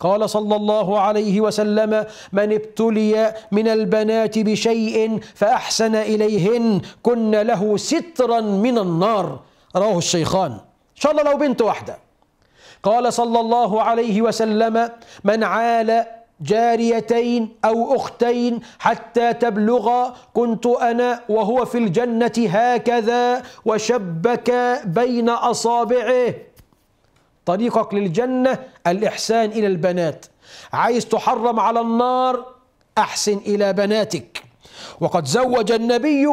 قال صلى الله عليه وسلم من ابتلي من البنات بشيء فأحسن إليهن كن له سترا من النار رواه الشيخان إن شاء الله لو بنت واحدة قال صلى الله عليه وسلم من عال جاريتين أو أختين حتى تبلغا كنت أنا وهو في الجنة هكذا وشبك بين أصابعه طريقك للجنة الإحسان إلى البنات عايز تحرم على النار أحسن إلى بناتك وقد زوج النبي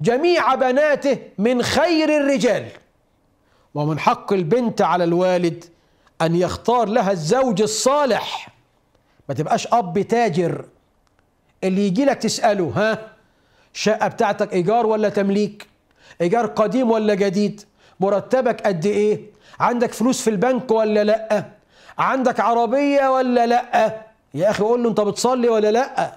جميع بناته من خير الرجال ومن حق البنت على الوالد أن يختار لها الزوج الصالح ما تبقاش أب تاجر اللي يجي لك تسأله ها شقة بتاعتك إيجار ولا تمليك إيجار قديم ولا جديد مرتبك قد ايه عندك فلوس في البنك ولا لا عندك عربية ولا لا يا اخي قول له انت بتصلي ولا لا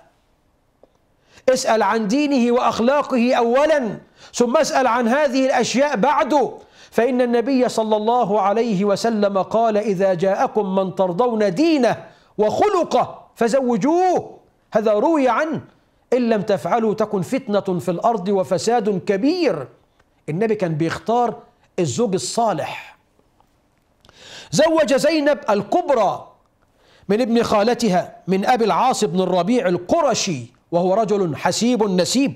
اسأل عن دينه وأخلاقه أولا ثم اسأل عن هذه الأشياء بعده فإن النبي صلى الله عليه وسلم قال إذا جاءكم من ترضون دينه وخلقه فزوجوه هذا روي عنه إن لم تفعلوا تكن فتنة في الأرض وفساد كبير النبي كان بيختار الزوج الصالح زوج زينب الكبرى من ابن خالتها من أبي العاص بن الربيع القرشي وهو رجل حسيب نسيب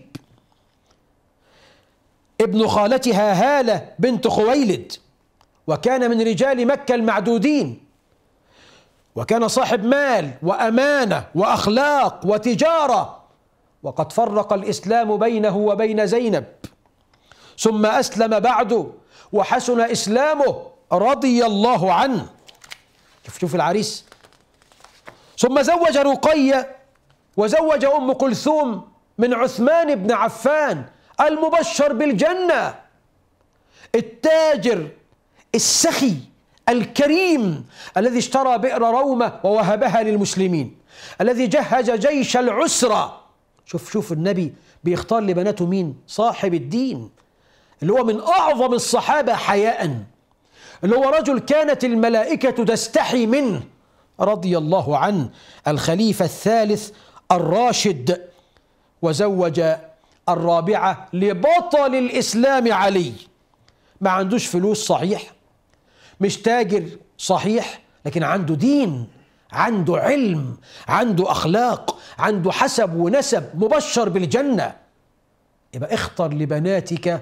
ابن خالتها هالة بنت خويلد وكان من رجال مكة المعدودين وكان صاحب مال وأمانة وأخلاق وتجارة وقد فرق الإسلام بينه وبين زينب ثم أسلم بعده وحسن إسلامه رضي الله عنه شوف شوف العريس ثم زوج رقية وزوج أم كلثوم من عثمان بن عفان المبشر بالجنة التاجر السخي الكريم الذي اشترى بئر رومة ووهبها للمسلمين الذي جهز جيش العسرة شوف شوف النبي بيختار لبناته مين صاحب الدين اللي هو من أعظم الصحابة حياء اللي هو رجل كانت الملائكة تستحي منه رضي الله عنه الخليفة الثالث الراشد وزوج الرابعة لبطل الإسلام علي ما عندوش فلوس صحيح مش تاجر صحيح لكن عنده دين عنده علم عنده أخلاق عنده حسب ونسب مبشر بالجنة يبقى اختر لبناتك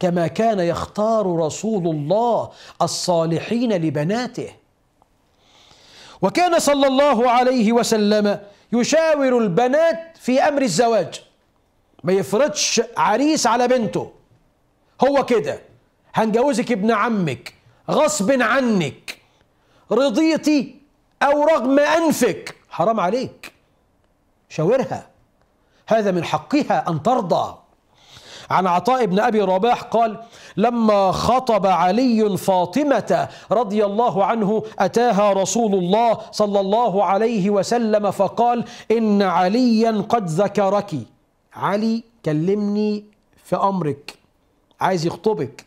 كما كان يختار رسول الله الصالحين لبناته وكان صلى الله عليه وسلم يشاور البنات في امر الزواج ما يفرضش عريس على بنته هو كده هنجوزك ابن عمك غصب عنك رضيتي او رغم انفك حرام عليك شاورها هذا من حقها ان ترضى عن عطاء بن أبي رباح قال لما خطب علي فاطمة رضي الله عنه أتاها رسول الله صلى الله عليه وسلم فقال إن عليا قد ذكرك علي كلمني في أمرك عايز يخطبك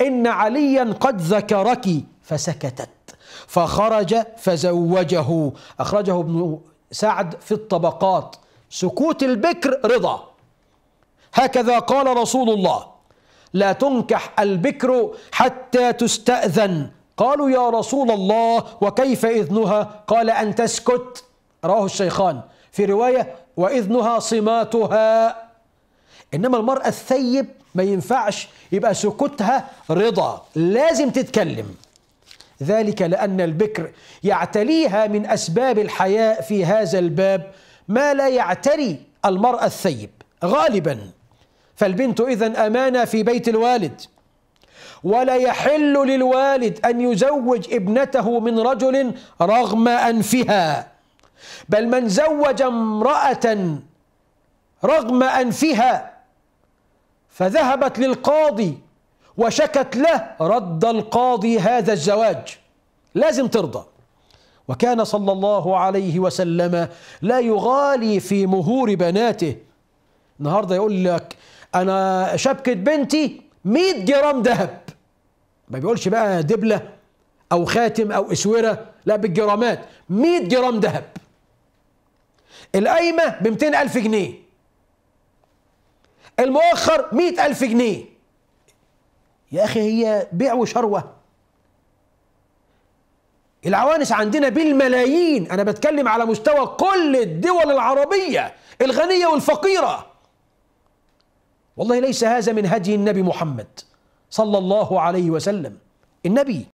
إن عليا قد ذكرك فسكتت فخرج فزوجه أخرجه ابن سعد في الطبقات سكوت البكر رضا هكذا قال رسول الله لا تنكح البكر حتى تستأذن قالوا يا رسول الله وكيف إذنها قال أن تسكت رواه الشيخان في رواية وإذنها صماتها إنما المرأة الثيب ما ينفعش يبقى سكوتها رضا لازم تتكلم ذلك لأن البكر يعتليها من أسباب الحياء في هذا الباب ما لا يعتري المرأة الثيب غالباً فالبنت إذا أمانة في بيت الوالد ولا يحل للوالد أن يزوج ابنته من رجل رغم أنفها بل من زوج امرأة رغم أنفها فذهبت للقاضي وشكت له رد القاضي هذا الزواج لازم ترضى وكان صلى الله عليه وسلم لا يغالي في مهور بناته النهارده يقول لك انا شبكه بنتي 100 جرام ذهب ما بيقولش بقى دبله او خاتم او اسوره لا بالجرامات 100 جرام ذهب القايمه ب 200000 جنيه المؤخر 100000 جنيه يا اخي هي بيع وشروه العوانس عندنا بالملايين انا بتكلم على مستوى كل الدول العربيه الغنيه والفقيره والله ليس هذا من هدي النبي محمد صلى الله عليه وسلم النبي